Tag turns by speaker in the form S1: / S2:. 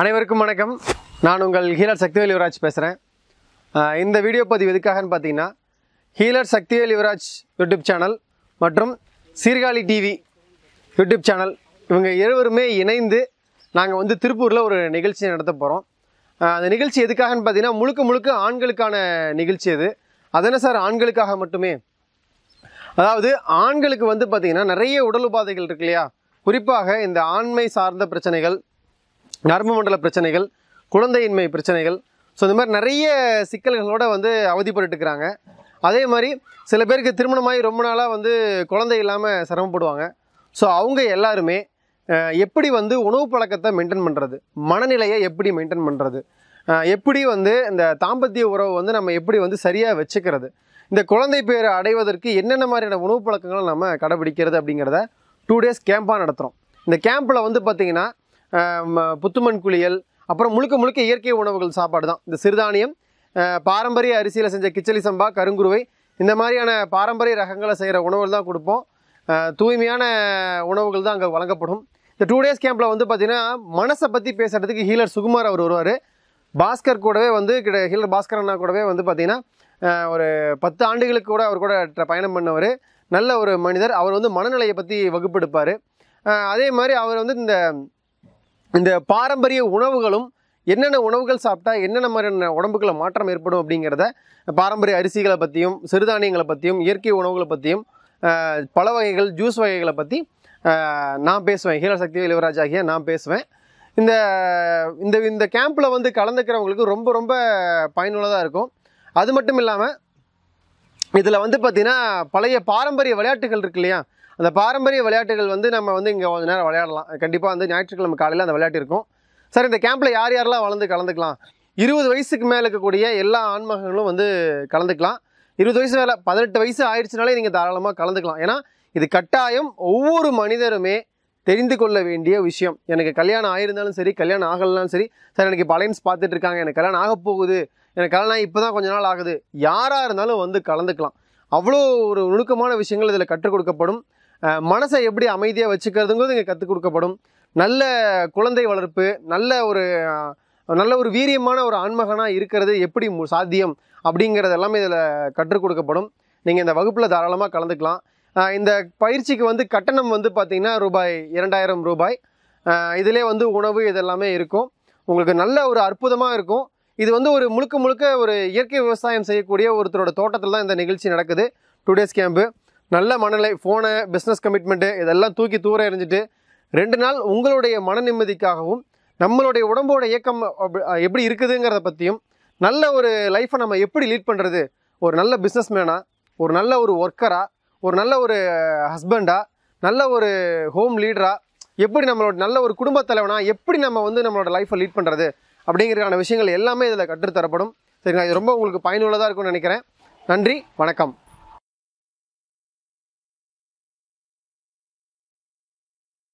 S1: அனைவருக்கும் வணக்கம் நான் உங்கள் ஹீலர் சக்திவேல் யுவராஜ் பேசுகிறேன் இந்த வீடியோ பதிவு எதுக்காகன்னு பார்த்தீங்கன்னா healer Sakthivel Yuvaraj YouTube channel மற்றும் சீர்காழி டிவி யூடியூப் சேனல் இவங்க இருவருமே இணைந்து நாங்கள் வந்து திருப்பூரில் ஒரு நிகழ்ச்சி நடத்த போகிறோம் அந்த நிகழ்ச்சி எதுக்காகன்னு பார்த்தீங்கன்னா முழுக்க முழுக்க ஆண்களுக்கான நிகழ்ச்சி அது அதென்ன சார் ஆண்களுக்காக மட்டுமே அதாவது ஆண்களுக்கு வந்து பார்த்திங்கன்னா நிறைய உடல் உபாதைகள் இருக்கு இல்லையா குறிப்பாக இந்த ஆண்மை சார்ந்த பிரச்சனைகள் நரம்பு மண்டல பிரச்சனைகள் குழந்தையின்மை பிரச்சனைகள் ஸோ இந்த மாதிரி நிறைய சிக்கல்களோடு வந்து அவதிப்பட்டுருக்குறாங்க அதே மாதிரி சில பேருக்கு திருமணமாகி ரொம்ப நாளாக வந்து குழந்தை இல்லாமல் சிரமப்படுவாங்க ஸோ அவங்க எல்லாருமே எப்படி வந்து உணவு பழக்கத்தை மெயின்டைன் பண்ணுறது மனநிலையை எப்படி மெயின்டைன் பண்ணுறது எப்படி வந்து இந்த தாம்பத்திய உறவு வந்து நம்ம எப்படி வந்து சரியாக வச்சுக்கிறது இந்த குழந்தை பேரை அடைவதற்கு என்னென்ன மாதிரியான உணவு பழக்கங்களை நம்ம கடைபிடிக்கிறது அப்படிங்கிறத டூ டேஸ் கேம்பாக நடத்துகிறோம் இந்த கேம்பில் வந்து பார்த்திங்கன்னா புத்துமண் குளியல் அப்புறம் முழுக்க முழுக்க இயற்கை உணவுகள் சாப்பாடு தான் இந்த சிறுதானியம் பாரம்பரிய அரிசியில் செஞ்ச கிச்சலி சம்பா கருங்குருவை இந்த மாதிரியான பாரம்பரிய ரகங்களை செய்கிற உணவுகள் தான் கொடுப்போம் தூய்மையான உணவுகள் தான் அங்கே வழங்கப்படும் இந்த டூ டேஸ் கேம்பில் வந்து பார்த்திங்கன்னா மனசை பற்றி பேசுகிறதுக்கு ஹீலர் சுகுமார் அவர் வருவார் பாஸ்கர் கூடவே வந்து கிட்ட ஹீலர் பாஸ்கர் அண்ணா கூடவே வந்து பார்த்திங்கன்னா ஒரு பத்து ஆண்டுகளுக்கு கூட அவர் கூட பயணம் பண்ணவர் நல்ல ஒரு மனிதர் அவர் வந்து மனநிலையை பற்றி வகுப்பெடுப்பார் அதே மாதிரி அவர் வந்து இந்த இந்த பாரம்பரிய உணவுகளும் என்னென்ன உணவுகள் சாப்பிட்டா என்னென்ன மாதிரியான உடம்புக்குள்ள மாற்றம் ஏற்படும் அப்படிங்கிறத பாரம்பரிய அரிசிகளை பற்றியும் சிறுதானியங்களை பற்றியும் இயற்கை உணவுகளை பற்றியும் பல வகைகள் ஜூஸ் வகைகளை பற்றி நான் பேசுவேன் ஹீரா சக்தி இளவராஜ் ஆகிய நான் பேசுவேன் இந்த இந்த இந்த கேம்பில் வந்து கலந்துக்கிறவங்களுக்கு ரொம்ப ரொம்ப பயனுள்ளதாக இருக்கும் அது மட்டும் இல்லாமல் இதில் வந்து பார்த்திங்கன்னா பழைய பாரம்பரிய விளையாட்டுகள் இருக்கு இல்லையா அந்த பாரம்பரிய விளையாட்டுகள் வந்து நம்ம வந்து இங்கே கொஞ்சம் நேரம் விளையாடலாம் கண்டிப்பாக வந்து ஞாயிற்றுக்கிழமை காலையில் அந்த விளையாட்டு இருக்கும் சார் இந்த கேம்பில் யார் யாரெல்லாம் வளர்ந்து கலந்துக்கலாம் இருபது வயசுக்கு மேலே இருக்கக்கூடிய எல்லா ஆன்மகங்களும் வந்து கலந்துக்கலாம் இருபது வயசு மேலே பதினெட்டு வயசு ஆயிடுச்சுனாலே நீங்கள் தாராளமாக கலந்துக்கலாம் ஏன்னா இது கட்டாயம் ஒவ்வொரு மனிதருமே தெரிந்து கொள்ள வேண்டிய விஷயம் எனக்கு கல்யாணம் ஆயிருந்தாலும் சரி கல்யாணம் ஆகலைனாலும் சரி சார் எனக்கு இப்போ அலைன்ஸ் பார்த்துட்டு இருக்காங்க எனக்கு கல்யாணம் ஆக போகுது எனக்கு கல்யாணம் இப்போ தான் கொஞ்ச நாள் ஆகுது யாராக இருந்தாலும் வந்து கலந்துக்கலாம் அவ்வளோ ஒரு நுணுக்கமான விஷயங்கள் இதில் கற்றுக் கொடுக்கப்படும் மனசை எப்படி அமைதியாக வச்சுக்கிறதுங்கிறது இங்கே கற்றுக் கொடுக்கப்படும் நல்ல குழந்தை வளர்ப்பு நல்ல ஒரு நல்ல ஒரு வீரியமான ஒரு ஆண்மகனாக இருக்கிறது எப்படி சாத்தியம் அப்படிங்கிறது எல்லாமே இதில் கற்றுக் கொடுக்கப்படும் நீங்கள் இந்த வகுப்பில் தாராளமாக கலந்துக்கலாம் இந்த பயிற்சிக்கு வந்து கட்டணம் வந்து பார்த்திங்கன்னா ரூபாய் இரண்டாயிரம் ரூபாய் இதிலே வந்து உணவு இதெல்லாமே இருக்கும் உங்களுக்கு நல்ல ஒரு அற்புதமாக இருக்கும் இது வந்து ஒரு முழுக்க முழுக்க ஒரு இயற்கை விவசாயம் செய்யக்கூடிய ஒருத்தரோட தோட்டத்தில் தான் இந்த நிகழ்ச்சி நடக்குது டூ டேஸ் கேம்பு நல்ல மனநிலை ஃபோனு பிஸ்னஸ் கமிட்மெண்ட்டு இதெல்லாம் தூக்கி தூர எறிஞ்சிட்டு ரெண்டு நாள் உங்களுடைய மன நிம்மதிக்காகவும் நம்மளுடைய உடம்போட இயக்கம் எப்படி இருக்குதுங்கிறத பற்றியும் நல்ல ஒரு லைஃப்பை நம்ம எப்படி லீட் பண்ணுறது ஒரு நல்ல மேனாக ஒரு நல்ல ஒரு ஒர்க்கராக ஒரு நல்ல ஒரு ஹஸ்பண்டாக நல்ல ஒரு ஹோம் லீடராக எப்படி நம்மளோட நல்ல ஒரு குடும்பத் தலைவனாக எப்படி நம்ம வந்து நம்மளோட லைஃப்பை லீட் பண்ணுறது அப்படிங்கிறக்கான விஷயங்கள் எல்லாமே இதில் கற்றுத்தரப்படும் சரிங்களா இது ரொம்ப உங்களுக்கு பயனுள்ளதாக இருக்கும்னு நினைக்கிறேன் நன்றி வணக்கம்